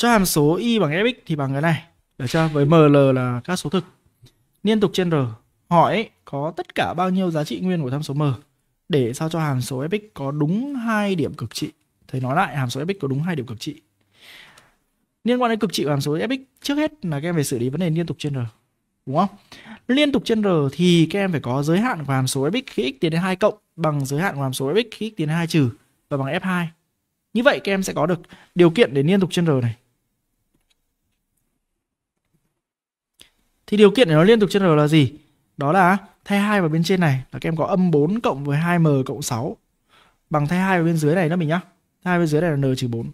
cho hàm số y bằng fx thì bằng cái này được chưa với ml là các số thực liên tục trên r hỏi có tất cả bao nhiêu giá trị nguyên của tham số m để sao cho hàm số fx có đúng hai điểm cực trị thầy nói lại hàm số fx có đúng hai điểm cực trị liên quan đến cực trị của hàm số fx trước hết là các em phải xử lý vấn đề liên tục trên r đúng không liên tục trên r thì các em phải có giới hạn của hàm số fx khi x tiến đến hai cộng bằng giới hạn của hàm số fx khi x tiến đến hai trừ và bằng f2 như vậy các em sẽ có được điều kiện để liên tục trên r này Thì điều kiện để nó liên tục trên R là gì? Đó là thay 2 vào bên trên này là các em có âm 4 cộng với 2m cộng 6 bằng thay 2 vào bên dưới này nữa mình nhá. Thay bên dưới này là n trừ 4.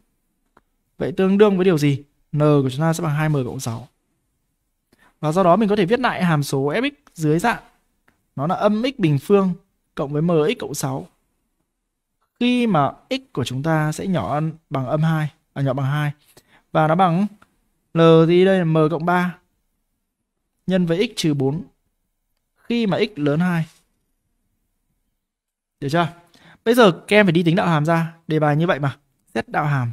Vậy tương đương với điều gì? n của chúng ta sẽ bằng 2m cộng 6. Và do đó mình có thể viết lại hàm số fx dưới dạng nó là âm x bình phương cộng với mx cộng 6. Khi mà x của chúng ta sẽ nhỏ hơn bằng âm 2, à nhỏ bằng 2. Và nó bằng l thì đây là m cộng 3 nhân với x trừ 4 khi mà x lớn 2. Được chưa? Bây giờ các em phải đi tính đạo hàm ra. Đề bài như vậy mà. Xét đạo hàm.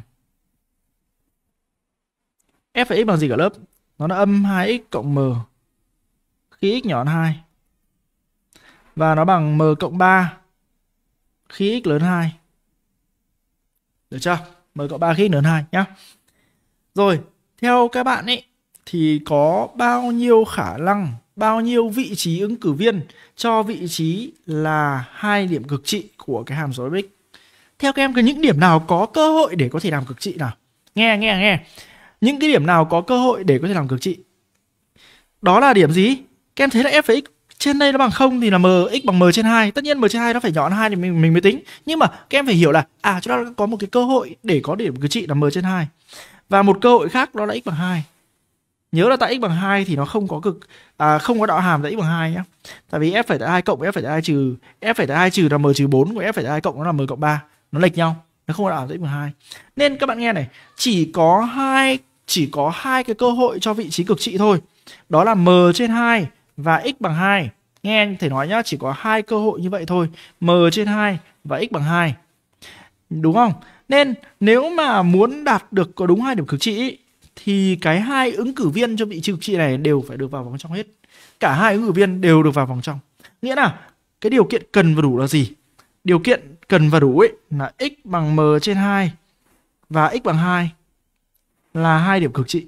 F và x bằng gì cả lớp? Nó là âm 2x cộng m khi x nhỏ hơn 2. Và nó bằng m cộng 3 khi x lớn 2. Được chưa? M cộng 3 khi x lớn 2 nhá. Rồi, theo các bạn ấy thì có bao nhiêu khả năng, bao nhiêu vị trí ứng cử viên cho vị trí là hai điểm cực trị của cái hàm số Big. Theo các em, cái những điểm nào có cơ hội để có thể làm cực trị nào? Nghe, nghe, nghe. Những cái điểm nào có cơ hội để có thể làm cực trị? Đó là điểm gì? Các em thấy là f x trên đây nó bằng không thì là m x bằng m trên 2. Tất nhiên m trên 2 nó phải nhỏ hơn 2 thì mình mình mới tính. Nhưng mà các em phải hiểu là à chúng ta có một cái cơ hội để có điểm cực trị là m trên 2. Và một cơ hội khác đó là x bằng 2 nhớ là tại x bằng 2 thì nó không có cực à, không có đạo hàm tại x bằng 2 nhé tại vì f phải tại 2 cộng f phải tại 2 trừ f phải tại 2 trừ là m trừ 4 của f phải tại 2 cộng nó là m cộng 3 nó lệch nhau nó không có đạo hàm tại x bằng 2 nên các bạn nghe này chỉ có hai chỉ có hai cái cơ hội cho vị trí cực trị thôi đó là m trên 2 và x bằng 2 nghe anh thể nói nhá chỉ có hai cơ hội như vậy thôi m trên 2 và x bằng 2 đúng không nên nếu mà muốn đạt được có đúng hai điểm cực trị thì cái hai ứng cử viên cho vị trừ trị này đều phải được vào vòng trong hết cả hai ứng cử viên đều được vào vòng trong nghĩa là cái điều kiện cần và đủ là gì điều kiện cần và đủ ấy là x bằng m trên 2 và x bằng 2 là hai điểm cực trị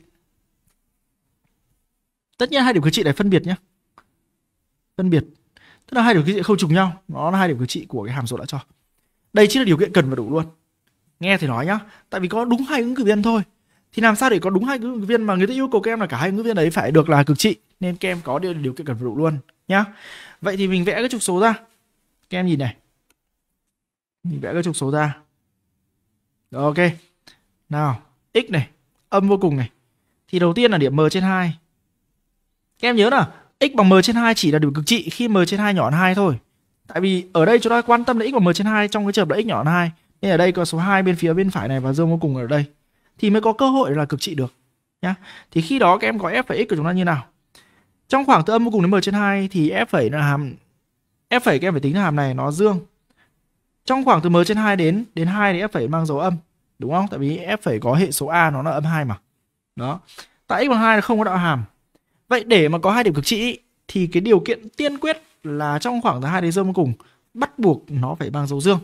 tất nhiên hai điểm cực trị này phân biệt nhé phân biệt tức là hai điểm cực trị không trùng nhau nó là hai điểm cực trị của cái hàm số đã cho đây chính là điều kiện cần và đủ luôn nghe thì nói nhá tại vì có đúng hai ứng cử viên thôi thì làm sao để có đúng hai ứng cử viên mà người ta yêu cầu các em là cả hai ứng cử viên đấy phải được là cực trị nên các em có điều, điều kiện cần phải đủ luôn nhá vậy thì mình vẽ cái trục số ra các em nhìn này mình vẽ cái trục số ra Đó, ok nào x này âm vô cùng này thì đầu tiên là điểm m trên 2 các em nhớ là x bằng m trên 2 chỉ là điểm cực trị khi m trên 2 nhỏ hơn 2 thôi tại vì ở đây chúng ta quan tâm đến x bằng m trên 2 trong cái trường hợp là x nhỏ hơn 2 nên ở đây có số 2 bên phía bên phải này và dương vô cùng ở đây thì mới có cơ hội là cực trị được nhá. Thì khi đó các em có f phẩy x của chúng ta như nào? Trong khoảng từ âm vô cùng đến m trên 2 thì f phẩy là hàm f phẩy các em phải tính là hàm này nó dương. Trong khoảng từ m trên 2 đến đến 2 thì f phẩy mang dấu âm, đúng không? Tại vì f phẩy có hệ số a nó là âm 2 mà. Đó. Tại x bằng 2 là không có đạo hàm. Vậy để mà có hai điểm cực trị thì cái điều kiện tiên quyết là trong khoảng từ 2 đến dương vô cùng bắt buộc nó phải mang dấu dương.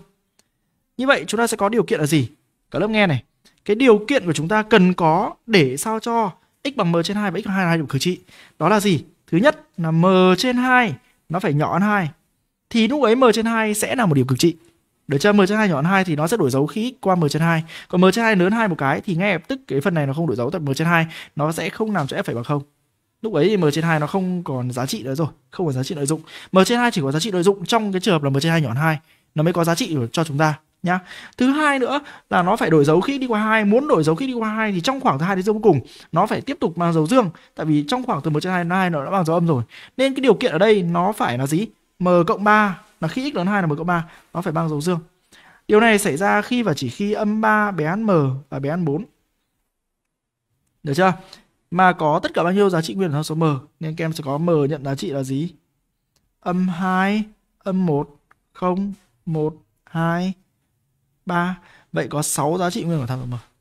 Như vậy chúng ta sẽ có điều kiện là gì? Cả lớp nghe này cái điều kiện của chúng ta cần có để sao cho x bằng m trên 2 và x bằng 2 là hai điểm cực trị. Đó là gì? Thứ nhất là m trên 2 nó phải nhỏ hơn 2. Thì lúc ấy m trên 2 sẽ là một điểm cực trị. Để cho m trên 2 nhỏ hơn 2 thì nó sẽ đổi dấu khi x qua m trên 2. Còn m trên 2 lớn hơn 2 một cái thì ngay lập tức cái phần này nó không đổi dấu tại m trên 2, nó sẽ không làm cho f phải bằng 0. Lúc ấy thì m trên 2 nó không còn giá trị nữa rồi, không còn giá trị lợi dụng. m trên 2 chỉ có giá trị lợi dụng trong cái trường hợp là m trên 2 nhỏ hơn 2 nó mới có giá trị cho chúng ta nhá thứ hai nữa là nó phải đổi dấu khi đi qua hai muốn đổi dấu khi đi qua hai thì trong khoảng từ hai đến dấu cuối cùng nó phải tiếp tục mang dấu dương tại vì trong khoảng từ một trên hai đến hai nó đã bằng dấu âm rồi nên cái điều kiện ở đây nó phải là gì m cộng ba là khi x lớn hai là m cộng ba nó phải bằng dấu dương điều này xảy ra khi và chỉ khi âm 3 bé ăn m và bé ăn 4 được chưa mà có tất cả bao nhiêu giá trị nguyên của số m nên các em sẽ có m nhận giá trị là gì âm 2 âm 1 0 1 2 3. Vậy có 6 giá trị nguyên của tham số m.